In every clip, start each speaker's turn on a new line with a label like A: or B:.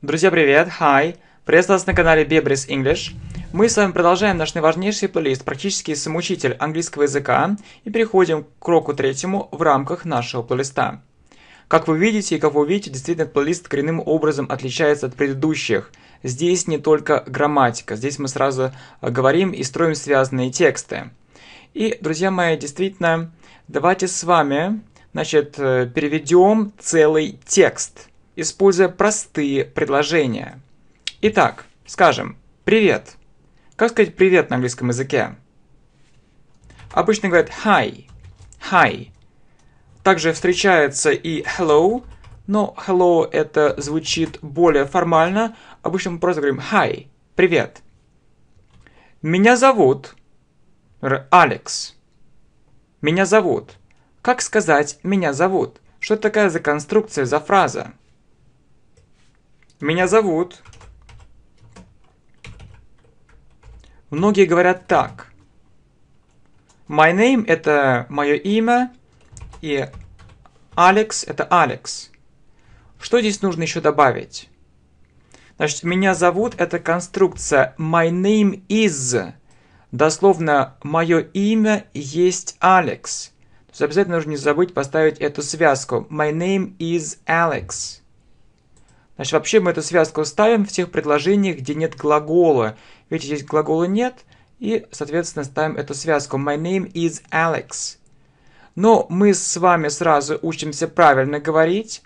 A: Друзья, привет! Hi! Приветствую вас на канале Bebris English. Мы с вами продолжаем наш наиважнейший плейлист «Практический самоучитель английского языка» и переходим к року третьему в рамках нашего плейлиста. Как вы видите и как вы увидите, действительно плейлист коренным образом отличается от предыдущих. Здесь не только грамматика, здесь мы сразу э, говорим и строим связанные тексты. И, друзья мои, действительно, давайте с вами, значит, э, переведем целый текст – используя простые предложения. Итак, скажем «Привет». Как сказать «привет» на английском языке? Обычно говорят «hi», «hi». Также встречается и «hello», но «hello» это звучит более формально. Обычно мы просто говорим «hi», «привет». Меня зовут Алекс. Меня зовут. Как сказать «меня зовут»? Что это такая за конструкция, за фраза? Меня зовут. Многие говорят так. My name – это мое имя, и Alex это Алекс. Что здесь нужно еще добавить? Значит, меня зовут – это конструкция my name is. Дословно, мое имя есть Алекс. То есть обязательно нужно не забыть поставить эту связку. My name is Alex. Значит, вообще мы эту связку ставим в тех предложениях, где нет глагола. Видите, здесь глагола нет, и, соответственно, ставим эту связку. My name is Alex. Но мы с вами сразу учимся правильно говорить.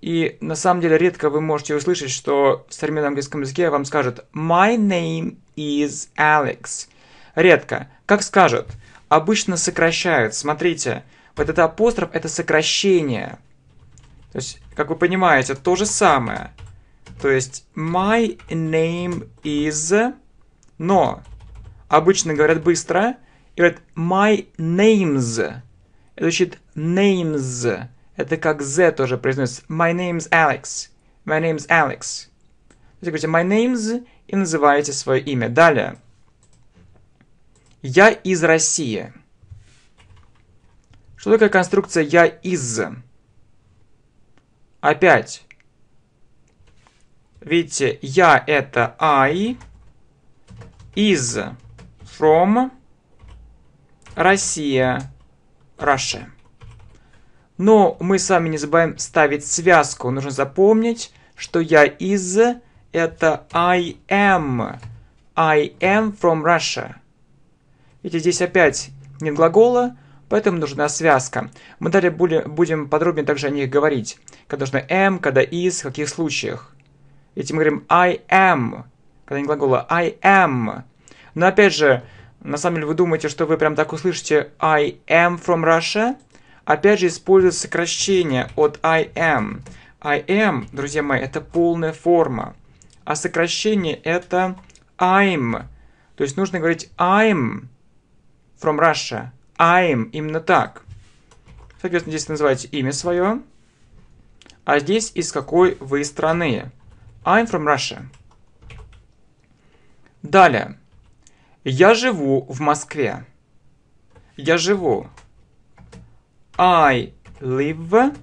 A: И на самом деле редко вы можете услышать, что в современном английском языке вам скажут «My name is Alex». Редко. Как скажут? Обычно сокращают. Смотрите, вот этот апостроф – это сокращение. То есть, как вы понимаете, то же самое. То есть, my name is... Но обычно говорят быстро и говорят my names. Это значит names. Это как z тоже произносится. My name's Alex. My name's Alex. То есть, говорите my name's и называете свое имя. Далее. Я из России. Что такое конструкция я из? Опять. Видите, я это I, is from, Россия, Russia. Но мы с вами не забываем ставить связку. Нужно запомнить, что я is это I am. I am from Russia. Видите, здесь опять нет глагола, Поэтому нужна связка. Мы далее будем подробнее также о них говорить. Когда нужно am, «эм», когда is, в каких случаях. Ведь мы говорим I am, когда не глагола I am. Но опять же, на самом деле вы думаете, что вы прям так услышите I am from Russia? Опять же, используя сокращение от I am. I am, друзья мои, это полная форма. А сокращение это I'm. То есть нужно говорить I'm from Russia. I'm, именно так. Соответственно, здесь называете имя свое, а здесь из какой вы страны. I'm from Russia. Далее. Я живу в Москве. Я живу. I live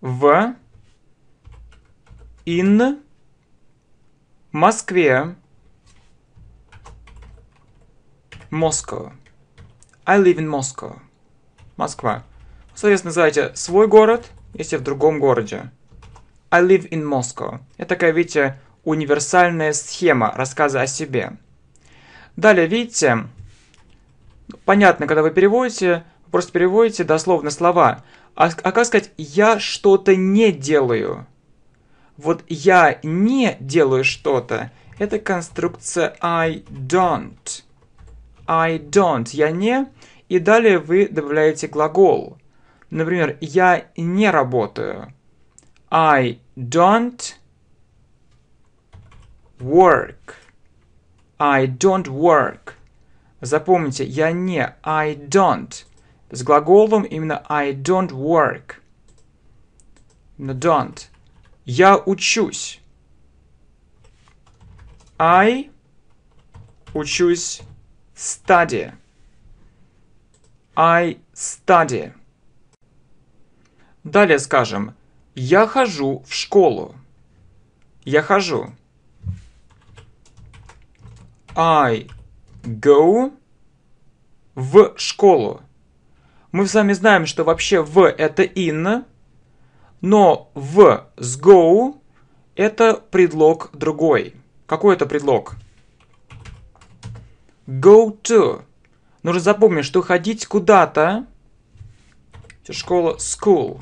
A: в in Москве. Moscow. I live in Moscow. Москва. Соответственно, называйте свой город, если в другом городе. I live in Moscow. Это такая, видите, универсальная схема рассказа о себе. Далее, видите, понятно, когда вы переводите, вы просто переводите дословно слова. А, а как сказать «я что-то не делаю»? Вот «я не делаю что-то» — это конструкция «I don't». I don't, я не. И далее вы добавляете глагол. Например, я не работаю. I don't work. I don't work. Запомните, я не I don't. С глаголом именно I don't work. Именно don't. Я учусь. I учусь study. I study. Далее скажем «Я хожу в школу». Я хожу. I go в школу. Мы с вами знаем, что вообще в это in, но в с go это предлог другой. Какой это предлог? Go to. Нужно запомнить, что ходить куда-то. Школа school.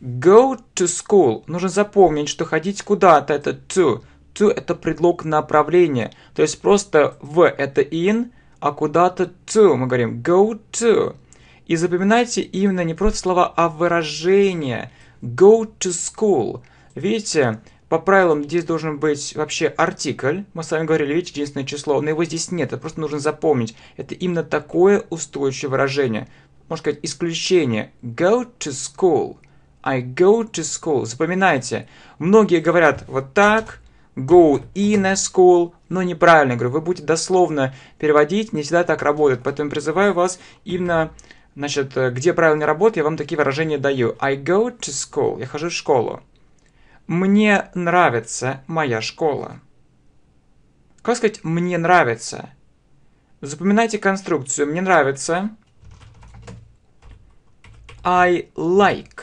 A: Go to school. Нужно запомнить, что ходить куда-то это to. To это предлог направления. То есть просто в это in, а куда-то to. Мы говорим go to. И запоминайте именно не просто слова, а выражение Go to school. Видите, по правилам здесь должен быть вообще артикль. Мы с вами говорили, видите, единственное число, но его здесь нет, это просто нужно запомнить. Это именно такое устойчивое выражение. Можно сказать, исключение. Go to school. I go to school. Запоминайте. Многие говорят вот так, go in a school, но неправильно. Я говорю, вы будете дословно переводить, не всегда так работает. Поэтому призываю вас именно, значит, э, где правильно работает, я вам такие выражения даю. I go to school. Я хожу в школу. Мне нравится моя школа. Как сказать «мне нравится»? Запоминайте конструкцию «мне нравится». I like.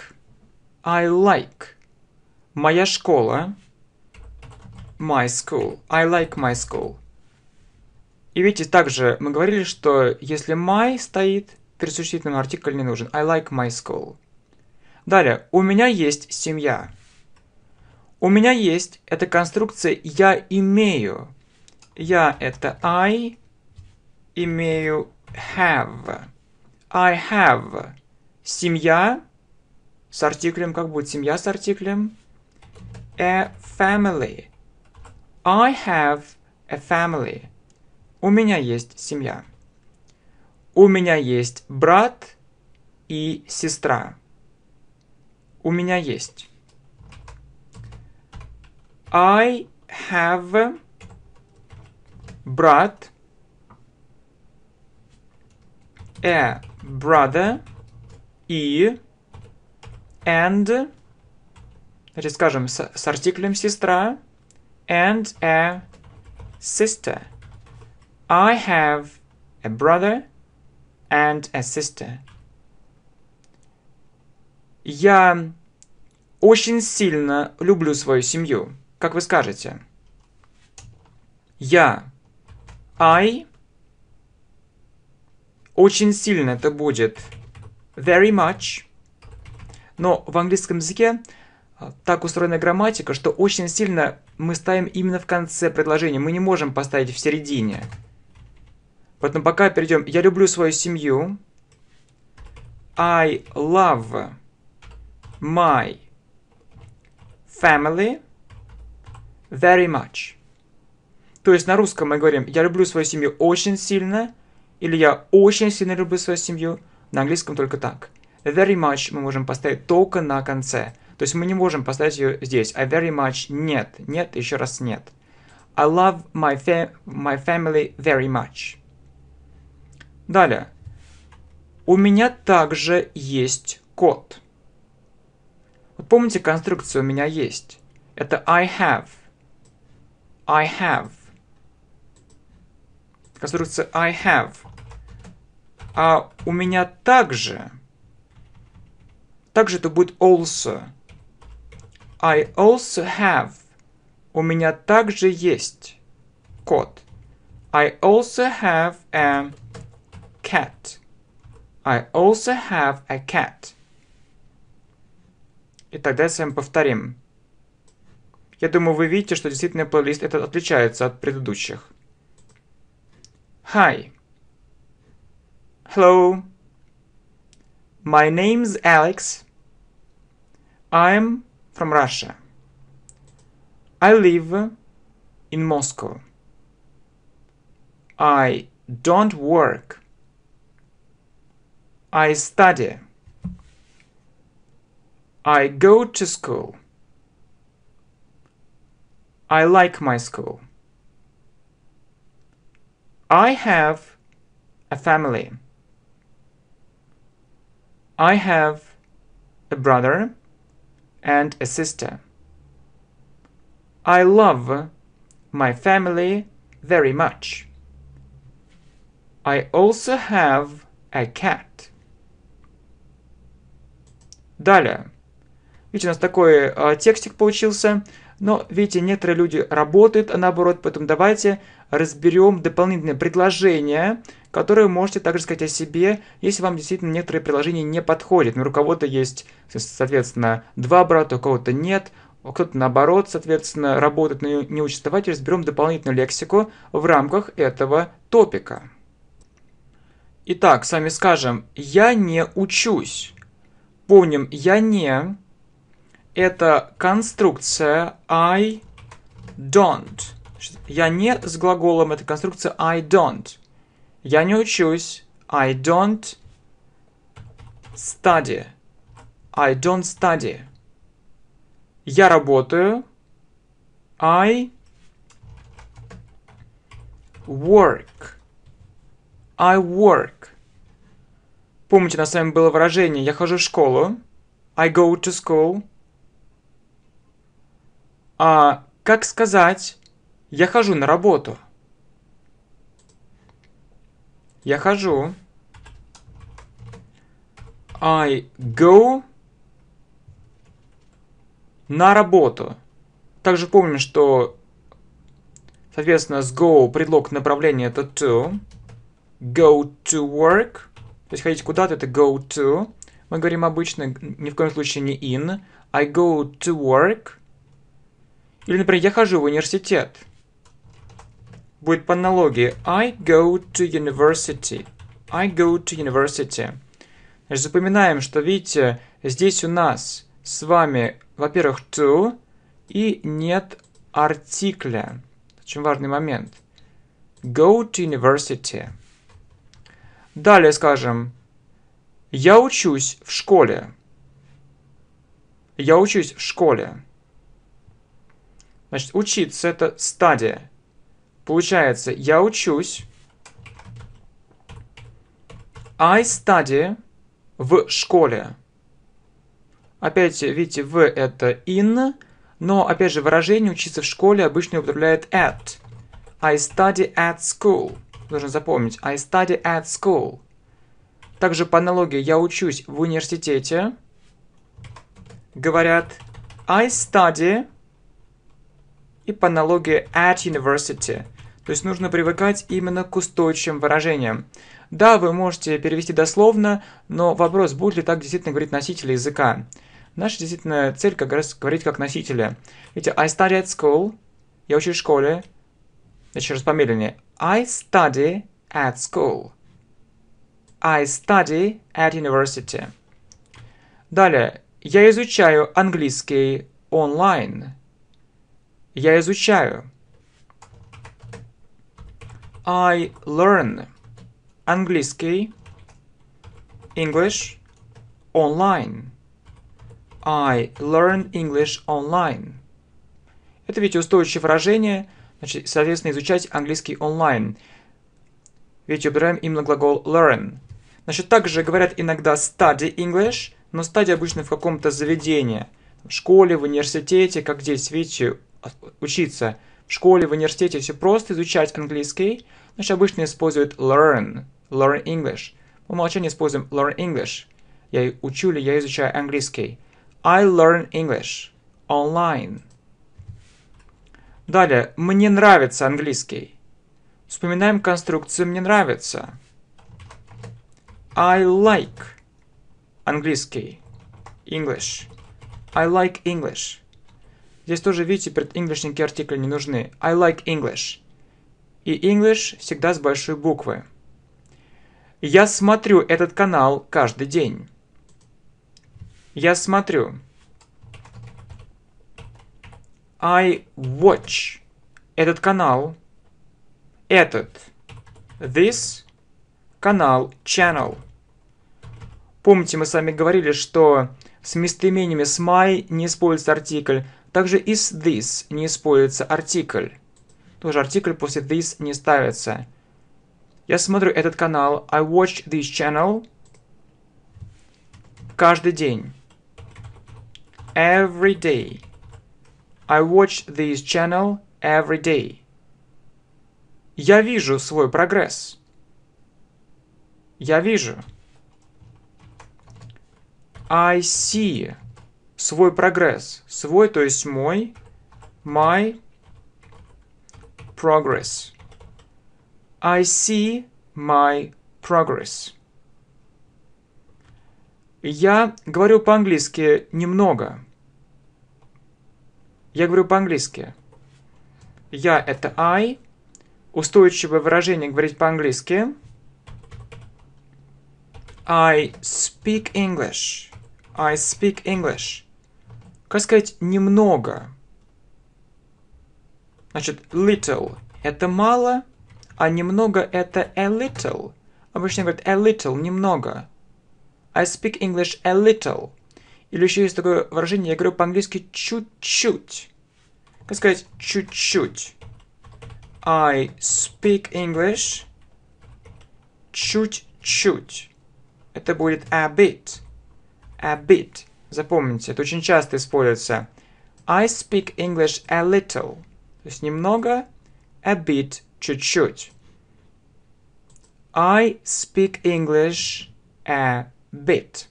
A: I like. Моя школа. My school. I like my school. И видите, также мы говорили, что если my стоит, пересуществительный артикль не нужен. I like my school. Далее. У меня есть семья. У меня есть эта конструкция «я имею». Я – это I, имею have. I have. Семья с артиклем, как будет семья с артиклем. A family. I have a family. У меня есть семья. У меня есть брат и сестра. У меня есть. I have brought a brother и and Значит, скажем с, с артиклем сестра and a sister. I have a brother and a sister. Я очень сильно люблю свою семью как вы скажете. Я, I, очень сильно это будет very much. Но в английском языке а, так устроена грамматика, что очень сильно мы ставим именно в конце предложения. Мы не можем поставить в середине. Поэтому пока перейдем. Я люблю свою семью. I love my family very much. То есть на русском мы говорим «я люблю свою семью очень сильно» или «я очень сильно люблю свою семью». На английском только так. Very much мы можем поставить только на конце. То есть мы не можем поставить ее здесь. I «А very much нет. Нет, еще раз нет. I love my, fa my family very much. Далее. У меня также есть кот. Вот помните конструкцию «у меня есть»? Это I have. I have. Конструкция I have. А у меня также. Также это будет also. I also have. У меня также есть кот. I also have a cat. I also have a cat. И тогда с вами повторим. Я думаю, вы видите, что действительно плейлист этот отличается от предыдущих. Hi. Hello. My name's Alex. I'm from Russia. I live in Moscow. I don't work. I study. I go to school. I like my school. I have a family. I have a brother and a sister. I love my family very much. I also have a cat. Далее. Видите, у нас такой э, текстик получился. Но видите, некоторые люди работают, а наоборот, поэтому давайте разберем дополнительные предложения, которые можете также сказать о себе, если вам действительно некоторые предложения не подходят. Например, ну, у кого-то есть, соответственно, два брата, у кого-то нет, кто-то наоборот, соответственно, работает, но не учится. Давайте разберем дополнительную лексику в рамках этого топика. Итак, с вами скажем «я не учусь». Помним «я не», это конструкция I don't. Я не с глаголом, это конструкция I don't. Я не учусь. I don't study. I don't study. Я работаю. I work. I work. Помните, у нас с вами было выражение «я хожу в школу». I go to school. А как сказать «я хожу на работу»? Я хожу. I go на работу. Также помним, что, соответственно, с go предлог направления это to. Go to work. То есть ходить куда-то это go to. Мы говорим обычно, ни в коем случае не in. I go to work. Или, например, я хожу в университет. Будет по аналогии I go to university. I go to university. Значит, запоминаем, что, видите, здесь у нас с вами, во-первых, to и нет артикля. Очень важный момент. Go to university. Далее скажем, я учусь в школе. Я учусь в школе. Значит, учиться – это стадия. Получается, я учусь. I а study в школе. Опять, видите, в это in, но, опять же, выражение «учиться в школе» обычно употребляет at. I а study at school. Нужно запомнить. I study а at school. Также по аналогии «я учусь в университете». Говорят «I study и по аналогии at university. То есть нужно привыкать именно к устойчивым выражениям. Да, вы можете перевести дословно, но вопрос, будет ли так действительно говорить носители языка. Наша действительно цель как раз говорить как носители. Видите, I study at school. Я учусь в школе. Еще раз помедленнее. I study at school. I study at university. Далее. Я изучаю английский онлайн. Я изучаю. I learn. Английский. English. Online. I learn English online. Это ведь устойчивое выражение, значит, соответственно, изучать английский онлайн. Ведь убираем именно глагол learn. Значит, также говорят иногда study English, но study обычно в каком-то заведении. В школе, в университете, как здесь, видите, учиться в школе, в университете, все просто изучать английский, значит, обычно используют learn, learn English. По умолчанию используем learn English. Я учу или я изучаю английский. I learn English online. Далее, мне нравится английский. Вспоминаем конструкцию «мне нравится». I like английский. English. I like English. Здесь тоже, видите, перед Englishники артикли не нужны. I like English. И English всегда с большой буквы. Я смотрю этот канал каждый день. Я смотрю. I watch этот канал. Этот. This канал channel. Помните, мы с вами говорили, что с местоимениями с my не используется артикль, также is this не используется артикль. Тоже артикль после this не ставится. Я смотрю этот канал I watch this channel каждый день. Every day. I watch this channel every day. Я вижу свой прогресс. Я вижу. I see свой прогресс. Свой, то есть мой. My progress. I see my progress. Я говорю по-английски немного. Я говорю по-английски. Я – это I. Устойчивое выражение говорить по-английски. I speak English. I speak English как сказать, немного. Значит, little – это мало, а немного – это a little. Обычно говорят a little – немного. I speak English a little. Или еще есть такое выражение, я говорю по-английски чуть-чуть. Как сказать чуть-чуть? I speak English чуть-чуть. Это будет a bit. A bit. Запомните, это очень часто используется. I speak English a little. То есть немного, a bit, чуть-чуть. I speak English a bit.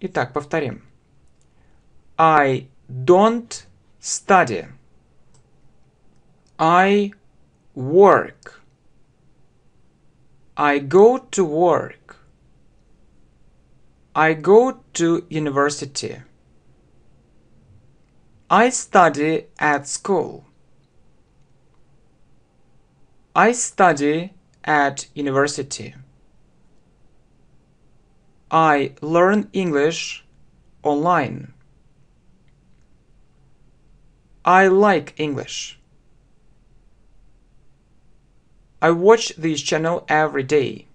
A: Итак, повторим. I don't study. I work. I go to work. I go to university. I study at school. I study at university. I learn English online. I like English. I watch this channel every day.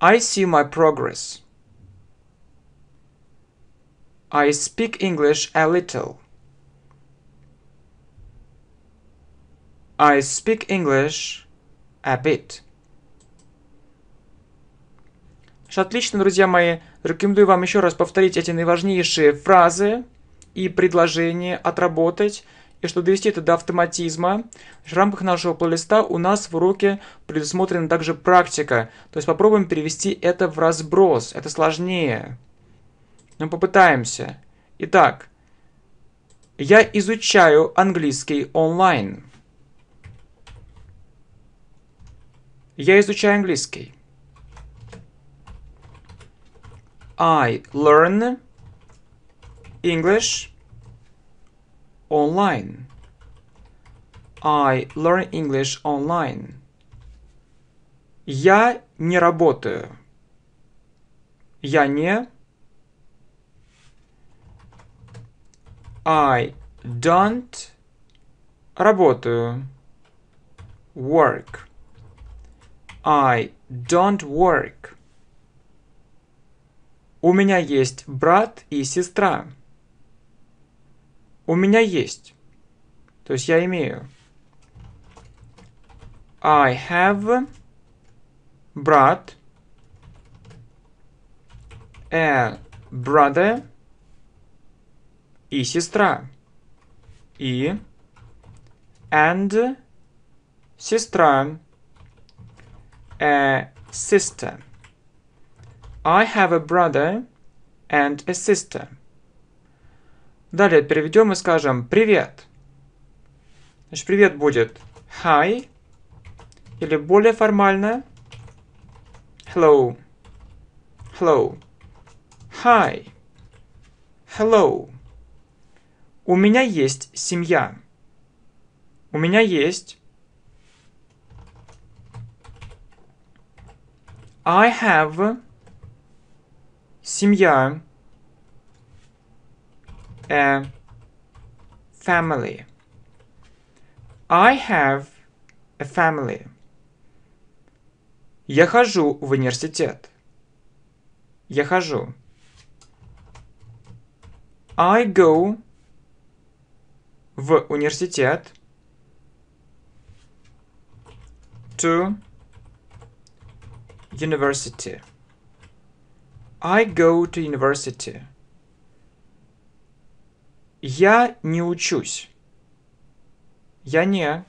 A: I see my progress. I speak English a little. I speak English a bit. Отлично, друзья мои. Рекомендую вам еще раз повторить эти наиважнейшие фразы и предложения, отработать. И чтобы довести это до автоматизма, в рамках нашего плейлиста у нас в уроке предусмотрена также практика. То есть попробуем перевести это в разброс. Это сложнее. Но попытаемся. Итак, я изучаю английский онлайн. Я изучаю английский. I learn English online. I learn English online. Я не работаю. Я не... I don't работаю. Work. I don't work. У меня есть брат и сестра. У меня есть. То есть я имею. I have brought a brother и сестра. И and сестра a sister. I have a brother and a sister. Далее переведем и скажем «Привет». Значит, привет будет «Hi» или более формальное «Hello». «Hello». «Hi». «Hello». У меня есть семья. У меня есть I have семья. uh, family. I have a family. Я хожу в университет. Я хожу. I go в университет to university. I go to university. Я не учусь. Я не.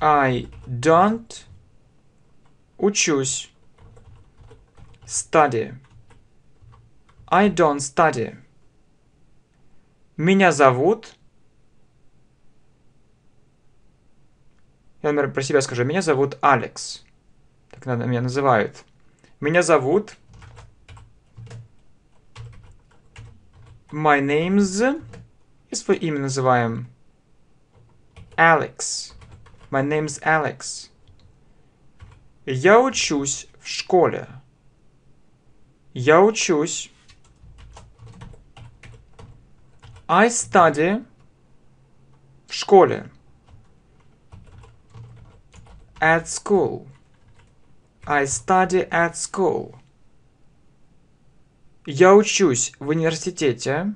A: I don't учусь. Study. I don't study. Меня зовут... Я, например, про себя скажу. Меня зовут Алекс. Так надо меня называют. Меня зовут my name's, и свое имя называем Alex. My name's Alex. Я учусь в школе. Я учусь. I study в школе. At school. I study at school. Я учусь в университете.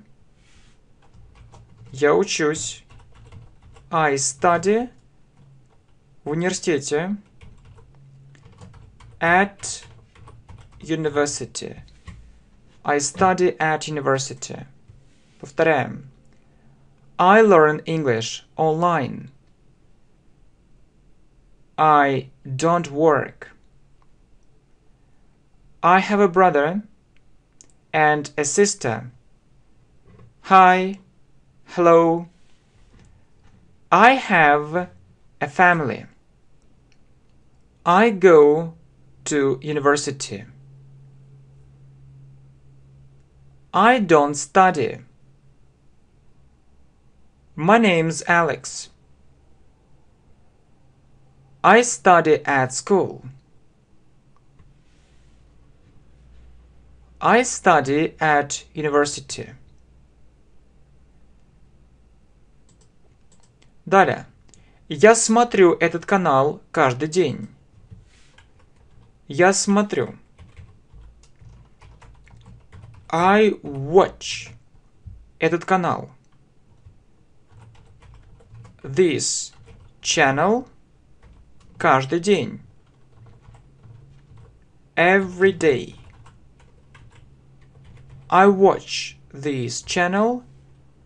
A: Я учусь. I study в университете. At university. I study at university. Повторяем. I learn English online. I don't work. I have a brother and a sister. Hi, hello. I have a family. I go to university. I don't study. My name's Alex. I study at school. I study at university. Далее. Я смотрю этот канал каждый день. Я смотрю. I watch этот канал. This channel каждый день. Every day. I watch this channel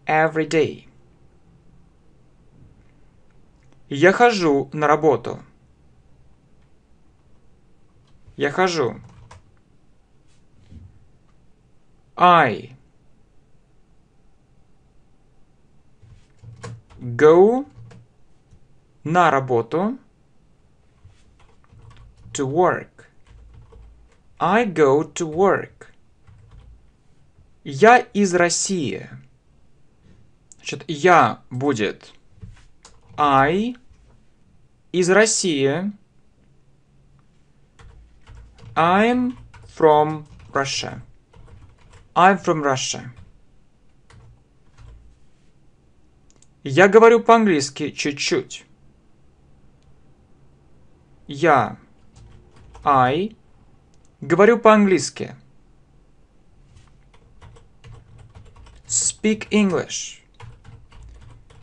A: every day. Я хожу на работу. Я хожу. I go на работу to work. I go to work. Я из России. Значит, я будет I из России. I'm from Russia. I'm from Russia. Я говорю по-английски чуть-чуть. Я I говорю по-английски. speak English.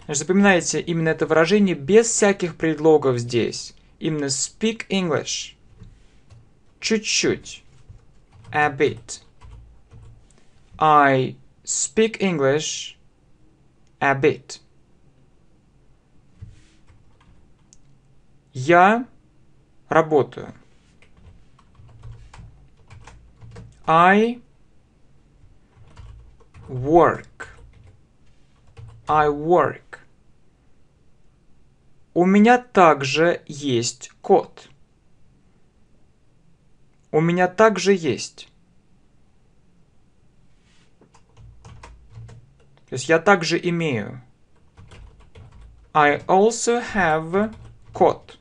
A: запоминайте именно это выражение без всяких предлогов здесь. Именно speak English. Чуть-чуть. A bit. I speak English a bit. Я работаю. I work. I work. У меня также есть кот. У меня также есть. То есть я также имею. I also have кот.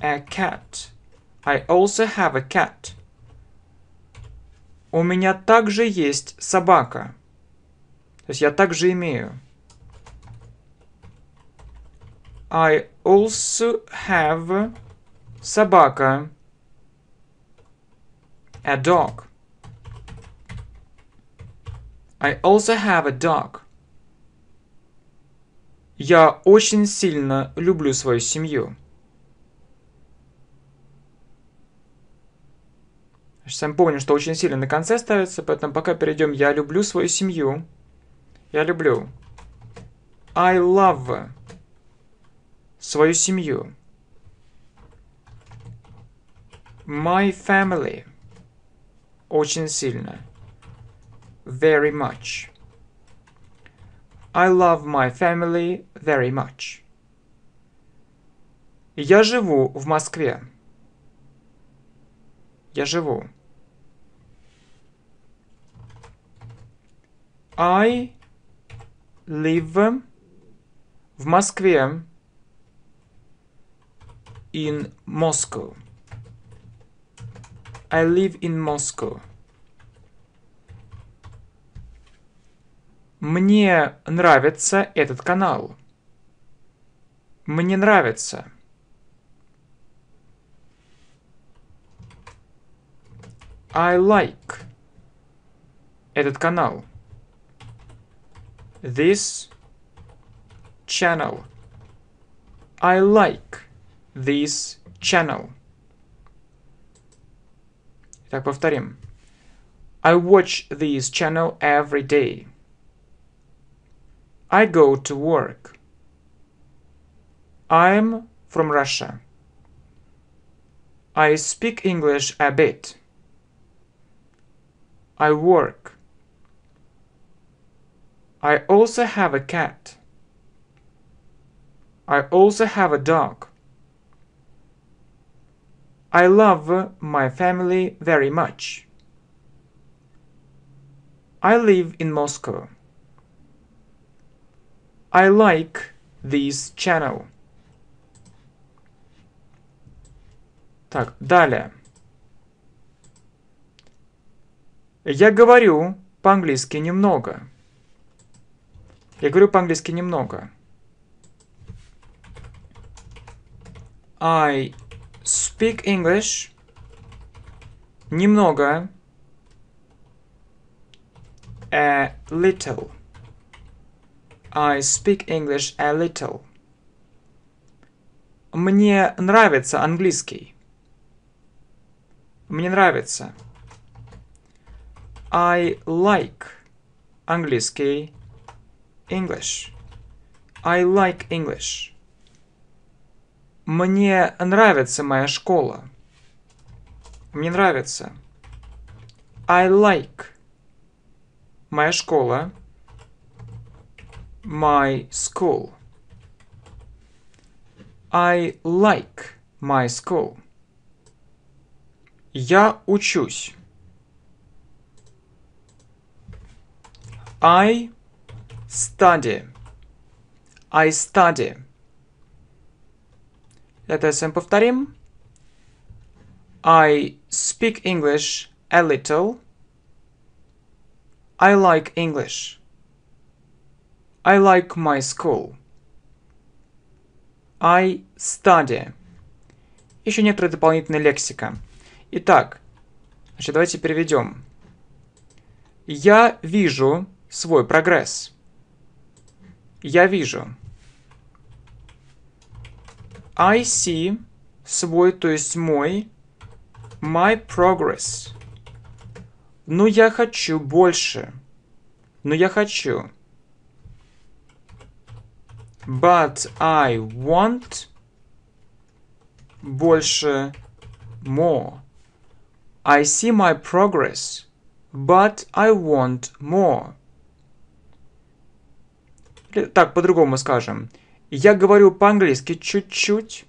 A: A cat. I also have a cat у меня также есть собака. То есть я также имею. I also have собака. A dog. I also have a dog. Я очень сильно люблю свою семью. Сам помню, что очень сильно на конце ставится, поэтому пока перейдем. Я люблю свою семью. Я люблю. I love свою семью. My family. Очень сильно. Very much. I love my family very much. Я живу в Москве. Я живу. I live в Москве. In Moscow. I live in Moscow. Мне нравится этот канал. Мне нравится. I like этот канал. This channel. I like this channel. Так повторим. I watch this channel every day. I go to work. I'm from Russia. I speak English a bit. I work. I also have a cat. I also have a dog. I love my family very much. I live in Moscow. I like this channel. Так, далее. Я говорю по-английски немного. Я говорю по-английски немного. I speak English немного. A little. I speak English a little. Мне нравится английский. Мне нравится. I like английский English. I like English. Мне нравится моя школа. Мне нравится. I like. Моя школа. My school. I like my school. Я учусь. I study. I study. Это с повторим. I speak English a little. I like English. I like my school. I study. Еще некоторая дополнительная лексика. Итак, значит, давайте переведем. Я вижу свой прогресс. Я вижу. I see свой, то есть мой, my progress. но ну, я хочу больше. но ну, я хочу. But I want больше more. I see my progress, but I want more. Так, по-другому скажем. Я говорю по-английски чуть-чуть.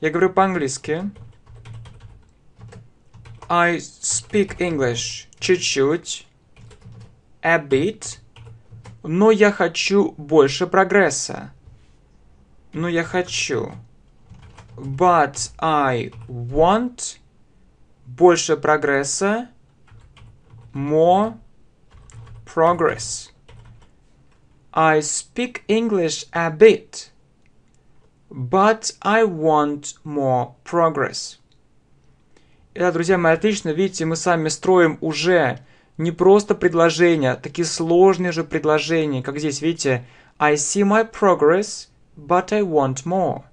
A: Я говорю по-английски. I speak English чуть-чуть. A bit. Но я хочу больше прогресса. Но я хочу. But I want больше прогресса. More progress. I speak English a bit, but I want more progress. Это, друзья мои, отлично. Видите, мы сами строим уже не просто предложения, а такие сложные же предложения, как здесь, видите. I see my progress, but I want more.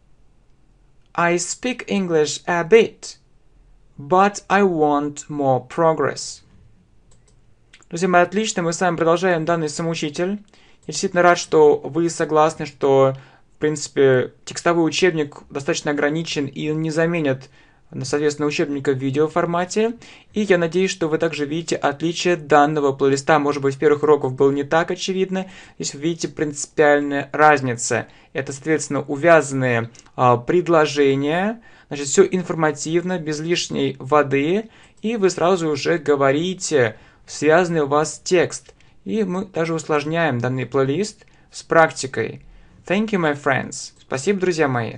A: I speak English a bit, but I want more progress. Друзья мои, отлично, мы с вами продолжаем данный самоучитель. Я действительно рад, что вы согласны, что, в принципе, текстовый учебник достаточно ограничен и он не заменит э, соответственно, учебника в видеоформате. И я надеюсь, что вы также видите отличие данного плейлиста. Может быть, в первых уроков было не так очевидно. Здесь вы видите принципиальная разница. Это, соответственно, увязанные а, предложения. Значит, все информативно, без лишней воды. И вы сразу уже говорите связанный у вас текст. И мы даже усложняем данный плейлист с практикой. Thank you, my friends. Спасибо, друзья мои.